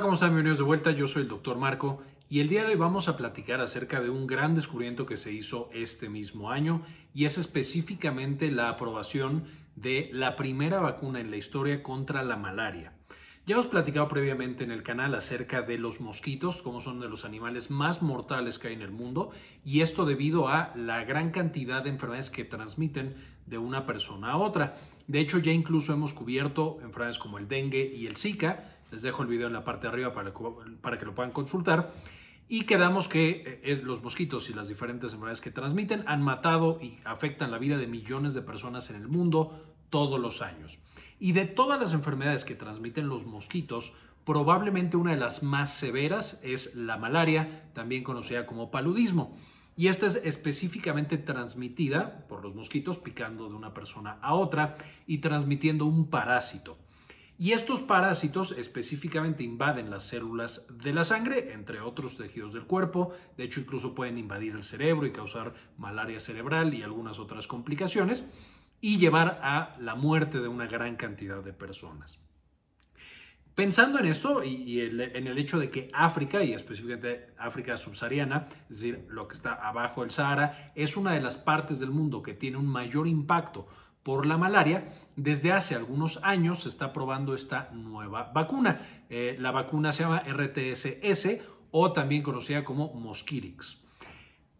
¿Cómo están? Bienvenidos de vuelta, yo soy el doctor Marco y el día de hoy vamos a platicar acerca de un gran descubrimiento que se hizo este mismo año y es específicamente la aprobación de la primera vacuna en la historia contra la malaria. Ya hemos platicado previamente en el canal acerca de los mosquitos, como son de los animales más mortales que hay en el mundo, y esto debido a la gran cantidad de enfermedades que transmiten de una persona a otra. De hecho, ya incluso hemos cubierto enfermedades como el dengue y el Zika, les dejo el video en la parte de arriba para, que lo puedan consultar. Y quedamos que eh, los mosquitos y las diferentes enfermedades que transmiten han matado y afectan la vida de millones de personas en el mundo todos los años. Y de todas las enfermedades que transmiten los mosquitos, probablemente una de las más severas es la malaria, también conocida como paludismo. Y esta es específicamente transmitida por los mosquitos picando de una persona a otra y transmitiendo un parásito. Y estos parásitos específicamente invaden las células de la sangre, entre otros tejidos del cuerpo. De hecho, incluso pueden invadir el cerebro y causar malaria cerebral y algunas otras complicaciones y llevar a la muerte de una gran cantidad de personas. Pensando en esto y, en el hecho de que África, y específicamente África subsahariana, es decir, lo que está abajo del Sahara, es una de las partes del mundo que tiene un mayor impacto por la malaria, desde hace algunos años se está probando esta nueva vacuna. Eh, la vacuna se llama RTSS o también conocida como Mosquirix.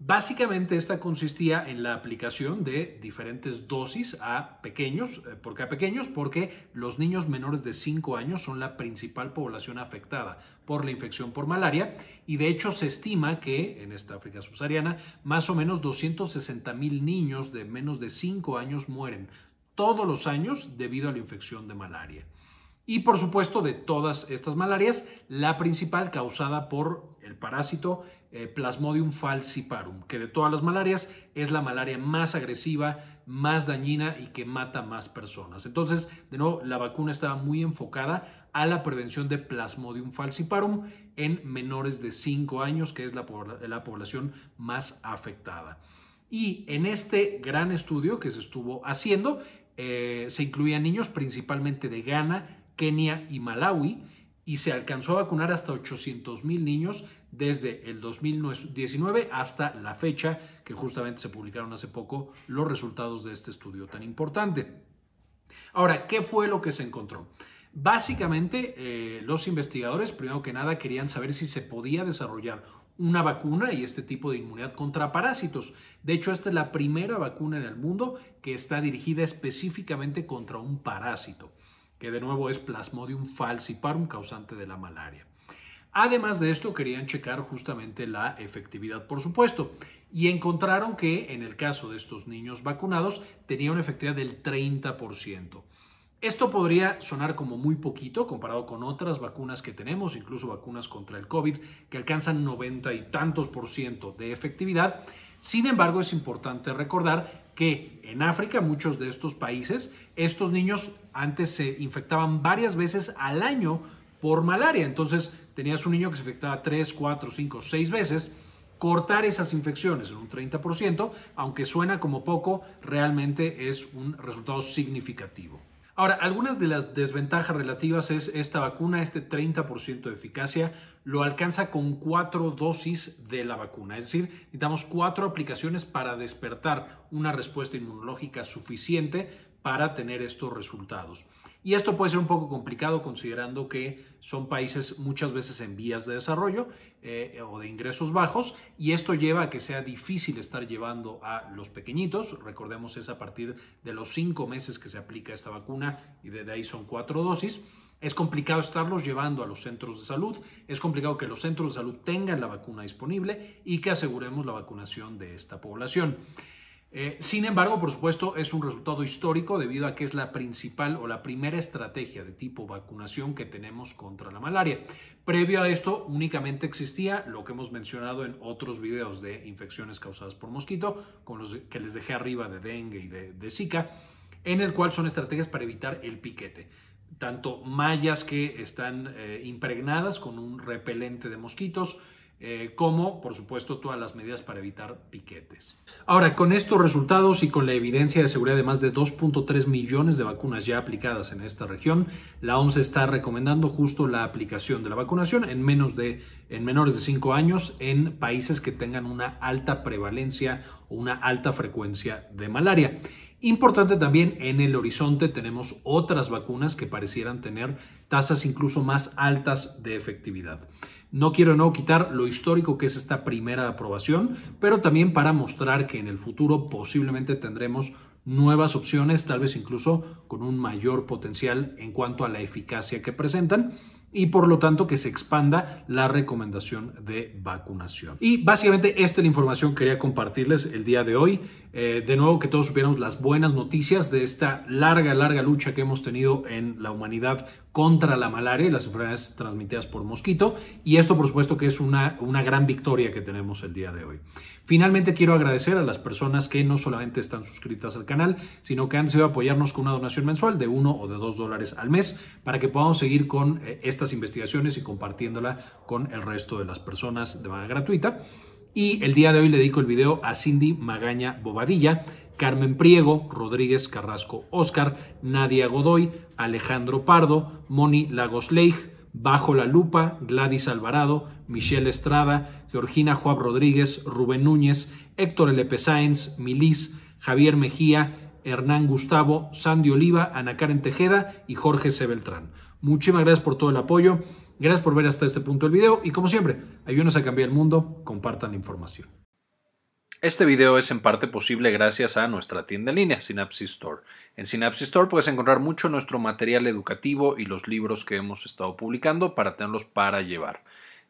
Básicamente esta consistía en la aplicación de diferentes dosis a pequeños, eh, ¿por qué a pequeños? Porque los niños menores de 5 años son la principal población afectada por la infección por malaria y de hecho se estima que en esta África subsahariana más o menos 260 mil niños de menos de 5 años mueren todos los años debido a la infección de malaria. Y por supuesto, de todas estas malarias, la principal causada por el parásito eh, Plasmodium falciparum, que de todas las malarias es la malaria más agresiva, más dañina y que mata más personas. Entonces, de nuevo, la vacuna estaba muy enfocada a la prevención de Plasmodium falciparum en menores de 5 años, que es la, población más afectada. Y en este gran estudio que se estuvo haciendo, eh, se incluían niños principalmente de Ghana, Kenia y Malawi y se alcanzó a vacunar hasta 800,000 niños desde el 2019 hasta la fecha que justamente se publicaron hace poco los resultados de este estudio tan importante. Ahora, ¿qué fue lo que se encontró? Básicamente, eh, los investigadores, primero que nada, querían saber si se podía desarrollar una vacuna y este tipo de inmunidad contra parásitos. De hecho, esta es la primera vacuna en el mundo que está dirigida específicamente contra un parásito que de nuevo es Plasmodium falciparum, causante de la malaria. Además de esto, querían checar justamente la efectividad, por supuesto, y encontraron que en el caso de estos niños vacunados tenía una efectividad del 30%. Esto podría sonar como muy poquito comparado con otras vacunas que tenemos, incluso vacunas contra el COVID, que alcanzan 90 y tantos por ciento de efectividad, sin embargo, es importante recordar que en África, muchos de estos países, estos niños antes se infectaban varias veces al año por malaria. Entonces, tenías un niño que se infectaba 3, 4, 5, 6 veces. Cortar esas infecciones en un 30%, aunque suena como poco, realmente es un resultado significativo. Ahora, algunas de las desventajas relativas es esta vacuna, este 30% de eficacia, lo alcanza con cuatro dosis de la vacuna. Es decir, necesitamos cuatro aplicaciones para despertar una respuesta inmunológica suficiente para tener estos resultados. Y esto puede ser un poco complicado considerando que son países muchas veces en vías de desarrollo eh, o de ingresos bajos y esto lleva a que sea difícil estar llevando a los pequeñitos. Recordemos es a partir de los cinco meses que se aplica esta vacuna y desde ahí son cuatro dosis. Es complicado estarlos llevando a los centros de salud, es complicado que los centros de salud tengan la vacuna disponible y que aseguremos la vacunación de esta población. Eh, sin embargo, por supuesto, es un resultado histórico debido a que es la principal o la primera estrategia de tipo vacunación que tenemos contra la malaria. Previo a esto, únicamente existía lo que hemos mencionado en otros videos de infecciones causadas por mosquito, como los que les dejé arriba de dengue y de, Zika, en el cual son estrategias para evitar el piquete tanto mallas que están eh, impregnadas con un repelente de mosquitos, eh, como por supuesto todas las medidas para evitar piquetes. Ahora, con estos resultados y con la evidencia de seguridad de más de 2.3 millones de vacunas ya aplicadas en esta región, la OMS está recomendando justo la aplicación de la vacunación en, menores de 5 años en países que tengan una alta prevalencia o una alta frecuencia de malaria. Importante también, en el horizonte tenemos otras vacunas que parecieran tener tasas incluso más altas de efectividad. No quiero no quitar lo histórico que es esta primera aprobación, pero también para mostrar que en el futuro posiblemente tendremos nuevas opciones, tal vez incluso con un mayor potencial en cuanto a la eficacia que presentan y por lo tanto que se expanda la recomendación de vacunación. Y básicamente esta es la información que quería compartirles el día de hoy. Eh, de nuevo, que todos supiéramos las buenas noticias de esta larga, larga lucha que hemos tenido en la humanidad contra la malaria y las enfermedades transmitidas por mosquito. Y esto, por supuesto, que es una, gran victoria que tenemos el día de hoy. Finalmente, quiero agradecer a las personas que no solamente están suscritas al canal, sino que han decidido apoyarnos con una donación mensual de uno o de dos dólares al mes para que podamos seguir con eh, estas investigaciones y compartiéndola con el resto de las personas de manera gratuita. Y el día de hoy le dedico el video a Cindy Magaña Bobadilla, Carmen Priego, Rodríguez Carrasco Oscar, Nadia Godoy, Alejandro Pardo, Moni Lagosleig, Bajo la Lupa, Gladys Alvarado, Michelle Estrada, Georgina Juab Rodríguez, Rubén Núñez, Héctor L.P. Sáenz, Milis, Javier Mejía, Hernán Gustavo, Sandy Oliva, Ana Karen Tejeda y Jorge C. Beltrán. Muchísimas gracias por todo el apoyo. Gracias por ver hasta este punto el video y como siempre, ayúdenos a cambiar el mundo, compartan la información. Este video es en parte posible gracias a nuestra tienda en línea, Synapsis Store. En Synapsis Store puedes encontrar mucho nuestro material educativo y los libros que hemos estado publicando para tenerlos para llevar.